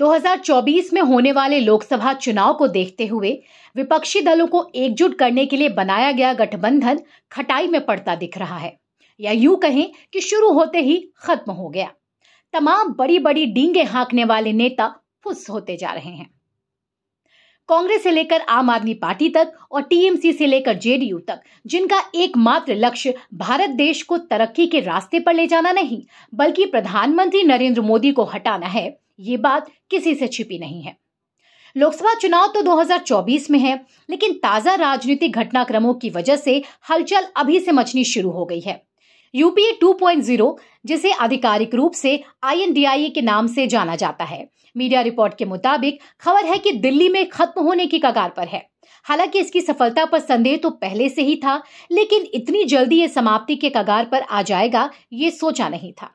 2024 में होने वाले लोकसभा चुनाव को देखते हुए विपक्षी दलों को एकजुट करने के लिए बनाया गया गठबंधन खटाई में पड़ता दिख रहा है या यूं कहें कि शुरू होते ही खत्म हो गया तमाम बड़ी बड़ी डींगे हाँकने वाले नेता फुस होते जा रहे हैं कांग्रेस से लेकर आम आदमी पार्टी तक और टीएमसी से लेकर जेडीयू तक जिनका एकमात्र लक्ष्य भारत देश को तरक्की के रास्ते पर ले जाना नहीं बल्कि प्रधानमंत्री नरेंद्र मोदी को हटाना है ये बात किसी से छिपी नहीं है लोकसभा चुनाव तो 2024 में है लेकिन ताजा राजनीतिक घटनाक्रमों की वजह से हलचल अभी से मचनी शुरू हो गई है यूपीए 2.0 जिसे आधिकारिक रूप से आईएनडीआईए के नाम से जाना जाता है मीडिया रिपोर्ट के मुताबिक खबर है कि दिल्ली में खत्म होने की कगार पर है हालांकि इसकी सफलता पर संदेह तो पहले से ही था लेकिन इतनी जल्दी ये समाप्ति के कगार पर आ जाएगा ये सोचा नहीं था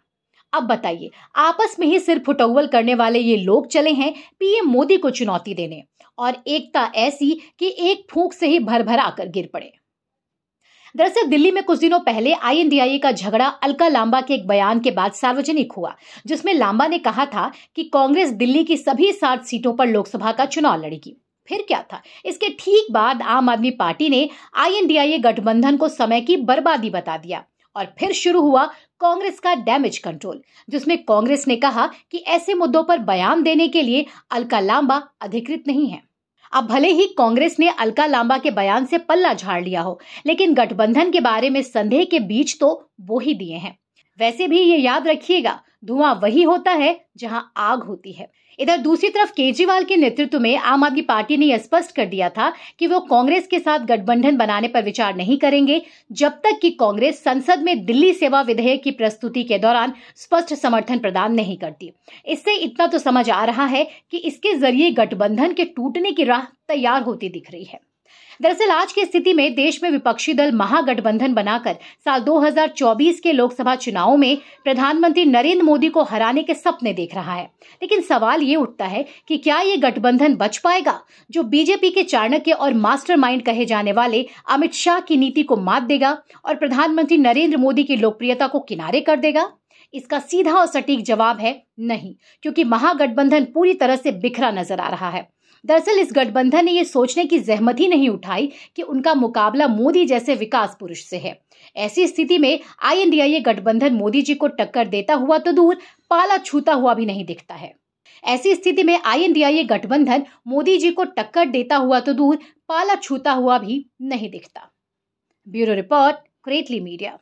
अब बताइए आपस में ही सिर फुटौवल करने वाले ये लोग चले हैं पीएम मोदी को चुनौती देने और एकता ऐसी कि एक फूंक से ही भर भर आकर गिर पड़े दरअसल दिल्ली में कुछ दिनों पहले आईएनडीआईए का झगड़ा अलका लांबा के एक बयान के बाद सार्वजनिक हुआ जिसमें लांबा ने कहा था कि कांग्रेस दिल्ली की सभी सात सीटों पर लोकसभा का चुनाव लड़ेगी फिर क्या था इसके ठीक बाद आम आदमी पार्टी ने आईएनडीआईए गठबंधन को समय की बर्बादी बता दिया और फिर शुरू हुआ कांग्रेस का डैमेज कंट्रोल जिसमें कांग्रेस ने कहा कि ऐसे मुद्दों पर बयान देने के लिए अलका लांबा अधिकृत नहीं है अब भले ही कांग्रेस ने अलका लांबा के बयान से पल्ला झाड़ लिया हो लेकिन गठबंधन के बारे में संदेह के बीच तो वो ही दिए हैं वैसे भी ये याद रखिएगा धुआं वही होता है जहां आग होती है इधर दूसरी तरफ केजरीवाल के नेतृत्व में आम आदमी पार्टी ने यह स्पष्ट कर दिया था कि वो कांग्रेस के साथ गठबंधन बनाने पर विचार नहीं करेंगे जब तक कि कांग्रेस संसद में दिल्ली सेवा विधेयक की प्रस्तुति के दौरान स्पष्ट समर्थन प्रदान नहीं करती इससे इतना तो समझ आ रहा है कि इसके जरिए गठबंधन के टूटने की राह तैयार होती दिख रही है दरअसल आज की स्थिति में देश में विपक्षी दल महागठबंधन बनाकर साल 2024 के लोकसभा चुनावों में प्रधानमंत्री नरेंद्र मोदी को हराने के सपने देख रहा है लेकिन सवाल ये उठता है कि क्या ये गठबंधन बच पाएगा जो बीजेपी के चाणक्य और मास्टरमाइंड कहे जाने वाले अमित शाह की नीति को मात देगा और प्रधानमंत्री नरेंद्र मोदी की लोकप्रियता को किनारे कर देगा इसका सीधा और सटीक जवाब है नहीं क्योंकि महागठबंधन पूरी तरह से बिखरा नजर आ रहा है दरअसल इस गठबंधन ने ये सोचने की जहमत ही नहीं उठाई कि उनका मुकाबला मोदी जैसे विकास पुरुष से है ऐसी स्थिति में आई इंडिया ये गठबंधन मोदी जी को टक्कर देता हुआ तो दूर पाला छूता हुआ भी नहीं दिखता है ऐसी स्थिति में आई इंडिया ये गठबंधन मोदी जी को टक्कर देता हुआ तो दूर पाला छूता हुआ भी नहीं दिखता ब्यूरो रिपोर्ट क्रेटली मीडिया